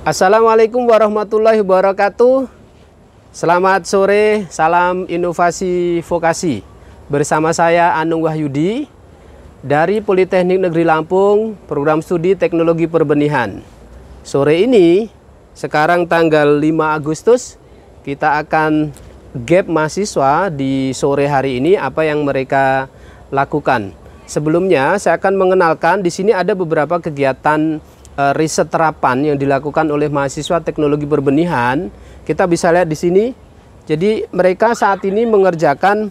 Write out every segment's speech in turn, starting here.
Assalamualaikum warahmatullahi wabarakatuh. Selamat sore, salam inovasi vokasi. Bersama saya Anung Wahyudi dari Politeknik Negeri Lampung, program studi Teknologi Perbenihan. Sore ini, sekarang tanggal 5 Agustus, kita akan gap mahasiswa di sore hari ini apa yang mereka lakukan. Sebelumnya, saya akan mengenalkan di sini ada beberapa kegiatan Eh, riset terapan yang dilakukan oleh mahasiswa teknologi perbenihan, kita bisa lihat di sini. Jadi mereka saat ini mengerjakan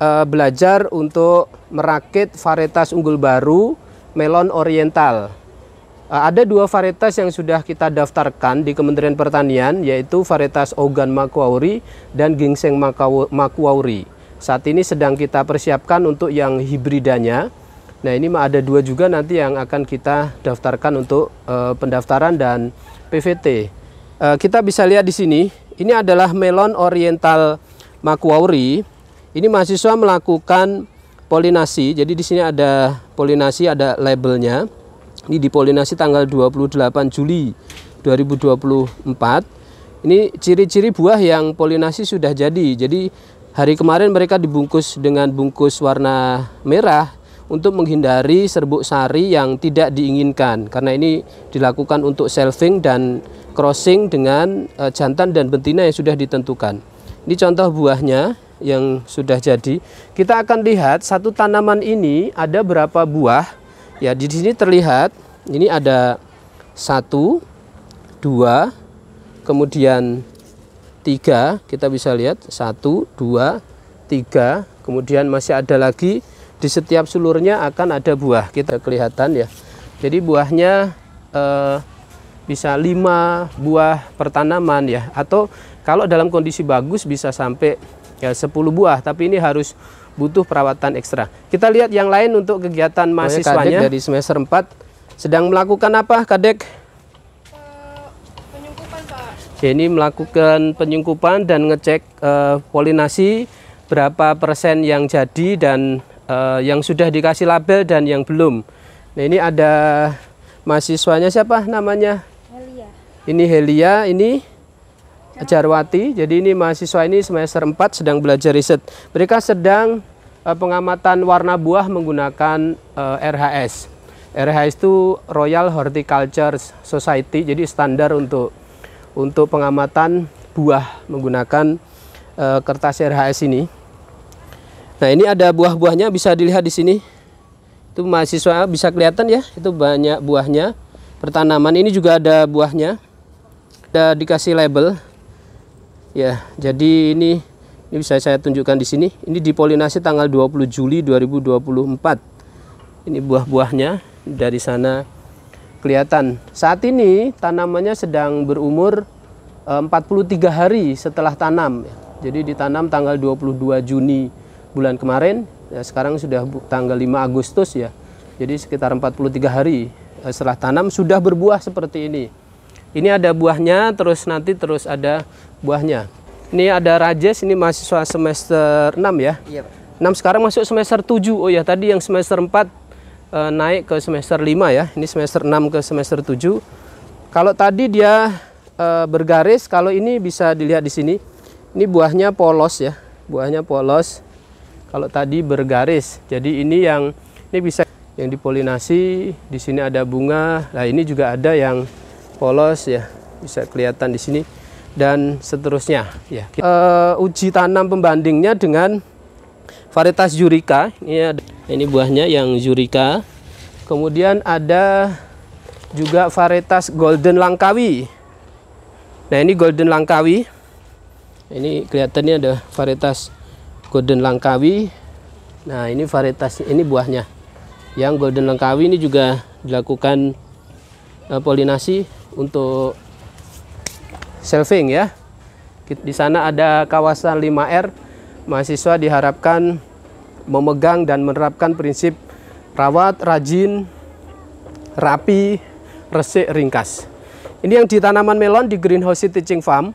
uh, belajar untuk merakit varietas unggul baru melon oriental. Uh, ada dua varietas yang sudah kita daftarkan di Kementerian Pertanian, yaitu varietas Ogan Makuauri dan gingseng Makuauri. Saat ini sedang kita persiapkan untuk yang hibridanya Nah ini ada dua juga nanti yang akan kita daftarkan untuk uh, pendaftaran dan PVT. Uh, eh, kita bisa lihat di sini, ini adalah melon oriental makuauri. Ini mahasiswa melakukan polinasi, jadi di sini ada polinasi, ada labelnya. Ini dipolinasi tanggal 28 Juli 2024. Ini ciri-ciri buah yang polinasi sudah jadi. Jadi hari kemarin mereka dibungkus dengan bungkus warna merah untuk menghindari serbuk sari yang tidak diinginkan karena ini dilakukan untuk selfing dan crossing dengan e, jantan dan betina yang sudah ditentukan. Ini contoh buahnya yang sudah jadi. Kita akan lihat satu tanaman ini ada berapa buah. Ya, di sini terlihat ini ada satu, dua, kemudian tiga. Kita bisa lihat satu, dua, tiga. Kemudian masih ada lagi di setiap sulurnya akan ada buah kita kelihatan ya jadi buahnya eh, bisa lima buah pertanaman ya atau kalau dalam kondisi bagus bisa sampai ya 10 buah tapi ini harus butuh perawatan ekstra kita lihat yang lain untuk kegiatan mahasiswanya dari semester 4 sedang melakukan apa kadek eh, ini melakukan penyungkupan dan ngecek uh, polinasi berapa persen yang jadi dan uh, yang sudah dikasih label dan yang belum. Nah ini ada mahasiswanya siapa namanya? Helia. Ini Helia, ini Jarwati. Jadi ini mahasiswa ini semester 4 sedang belajar riset. Mereka sedang uh, pengamatan warna buah menggunakan uh, eh, RHS. RHS itu Royal Horticulture Society, jadi standar untuk untuk pengamatan buah menggunakan uh, kertas RHS ini. Nah, ini ada buah-buahnya bisa dilihat di sini. Itu mahasiswa bisa kelihatan ya, itu banyak buahnya. Pertanaman ini juga ada buahnya. Ada dikasih label. Ya, jadi ini ini bisa saya tunjukkan di sini. Ini dipolinasi tanggal 20 Juli 2024. Ini buah-buahnya dari sana kelihatan. Saat ini tanamannya sedang berumur 43 eh, hari setelah tanam. Jadi ditanam tanggal 22 Juni bulan kemarin, ya sekarang sudah tanggal 5 Agustus ya. Jadi sekitar 43 hari eh, setelah tanam sudah berbuah seperti ini. Ini ada buahnya, terus nanti terus ada buahnya. Ini ada Rajes, ini mahasiswa semester 6 ya. Iya, Pak. 6 sekarang masuk semester 7. Oh ya, tadi yang semester 4 eh, naik ke semester 5 ya. Ini semester 6 ke semester 7. Kalau tadi dia eh, bergaris, kalau ini bisa dilihat di sini. Ini buahnya polos ya. Buahnya polos kalau tadi bergaris jadi ini yang ini bisa yang dipolinasi di sini ada bunga nah ini juga ada yang polos ya bisa kelihatan di sini dan seterusnya ya uh, uji tanam pembandingnya dengan varietas jurika ini ada, ini buahnya yang jurika kemudian ada juga varietas golden langkawi nah ini golden langkawi ini kelihatannya ada varietas golden langkawi nah ini varietas ini buahnya yang golden langkawi ini juga dilakukan uh, polinasi untuk selfing ya di sana ada kawasan 5R mahasiswa diharapkan memegang dan menerapkan prinsip rawat, rajin, rapi, resik, ringkas ini yang di tanaman melon di Greenhouse Teaching Farm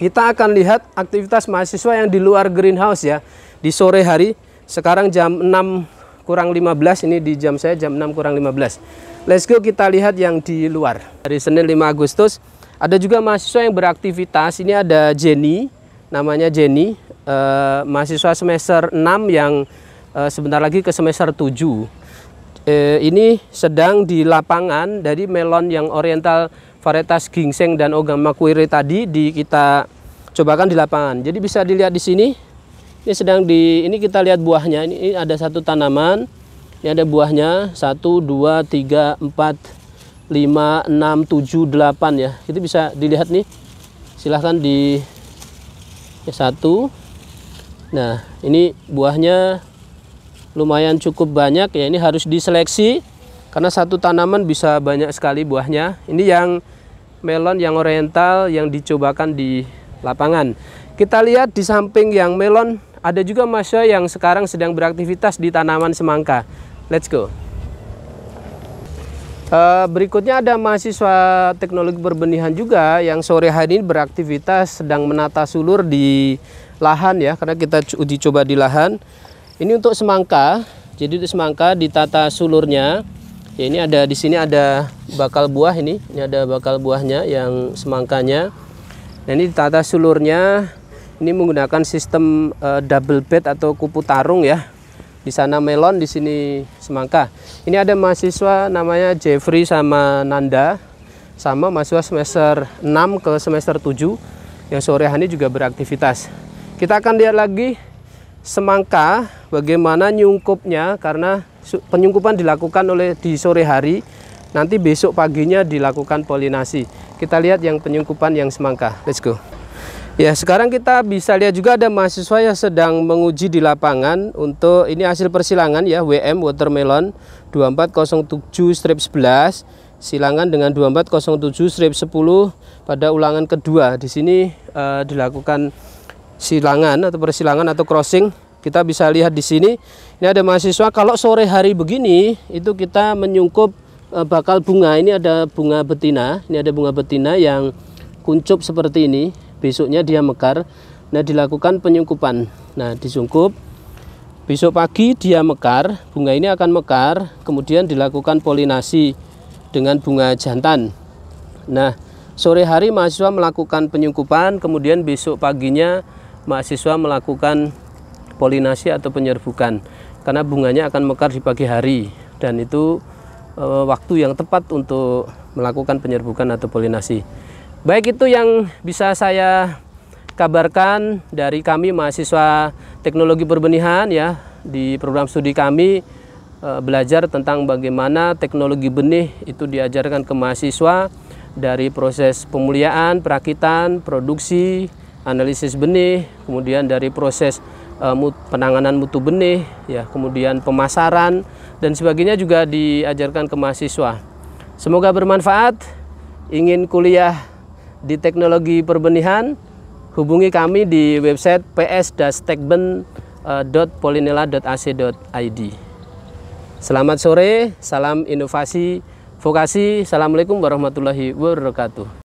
kita akan lihat aktivitas mahasiswa yang di luar greenhouse ya. Di sore hari, sekarang jam 6 kurang 15, ini di jam saya jam 6 kurang 15. Let's go kita lihat yang di luar. Dari Senin 5 Agustus, ada juga mahasiswa yang beraktivitas. Ini ada Jenny, namanya Jenny. Eh, mahasiswa semester 6 yang eh, sebentar lagi ke semester 7. Eh, ini sedang di lapangan dari melon yang oriental varietas gingseng dan ogam makwiri tadi di kita cobakan di lapangan. Jadi bisa dilihat di sini. Ini sedang di ini kita lihat buahnya. Ini, ini ada satu tanaman. Ini ada buahnya 1 2 3 4 5 6 7 8 ya. Itu bisa dilihat nih. Silahkan di ya, satu. Nah, ini buahnya lumayan cukup banyak ya. Ini harus diseleksi karena satu tanaman bisa banyak sekali buahnya ini yang melon yang oriental yang dicobakan di lapangan kita lihat di samping yang melon ada juga Masya yang sekarang sedang beraktivitas di tanaman semangka let's go eh, Berikutnya ada mahasiswa teknologi perbenihan juga yang sore hari ini beraktivitas sedang menata sulur di lahan ya karena kita uji coba di lahan. Ini untuk semangka. Jadi untuk semangka ditata sulurnya ya ini ada di sini ada bakal buah ini ini ada bakal buahnya yang semangkanya nah ini tata sulurnya ini menggunakan sistem uh, double bed atau kupu tarung ya di sana melon di sini semangka ini ada mahasiswa namanya Jeffrey sama Nanda sama mahasiswa semester 6 ke semester 7 yang sore hari juga beraktivitas kita akan lihat lagi semangka bagaimana nyungkupnya karena penyungkupan dilakukan oleh di sore hari nanti besok paginya dilakukan polinasi kita lihat yang penyungkupan yang semangka let's go ya sekarang kita bisa lihat juga ada mahasiswa yang sedang menguji di lapangan untuk ini hasil persilangan ya WM watermelon 2407 strip 11 silangan dengan 2407 strip 10 pada ulangan kedua di sini uh, dilakukan silangan atau persilangan atau crossing kita bisa lihat di sini, ini ada mahasiswa kalau sore hari begini itu kita menyungkup eh, bakal bunga. Ini ada bunga betina, ini ada bunga betina yang kuncup seperti ini. Besoknya dia mekar. Nah, dilakukan penyungkupan. Nah, disungkup besok pagi dia mekar, bunga ini akan mekar, kemudian dilakukan polinasi dengan bunga jantan. Nah, sore hari mahasiswa melakukan penyungkupan, kemudian besok paginya mahasiswa melakukan polinasi atau penyerbukan karena bunganya akan mekar di pagi hari dan itu e, waktu yang tepat untuk melakukan penyerbukan atau polinasi. Baik itu yang bisa saya kabarkan dari kami mahasiswa teknologi perbenihan ya di program studi kami e, belajar tentang bagaimana teknologi benih itu diajarkan ke mahasiswa dari proses pemuliaan, perakitan, produksi, analisis benih, kemudian dari proses Eh, penanganan mutu benih, ya, kemudian pemasaran dan sebagainya juga diajarkan ke mahasiswa. Semoga bermanfaat. Ingin kuliah di teknologi perbenihan, hubungi kami di website ps-tekben.polinela.ac.id. Eh, Selamat sore, salam inovasi vokasi. Assalamualaikum warahmatullahi wabarakatuh.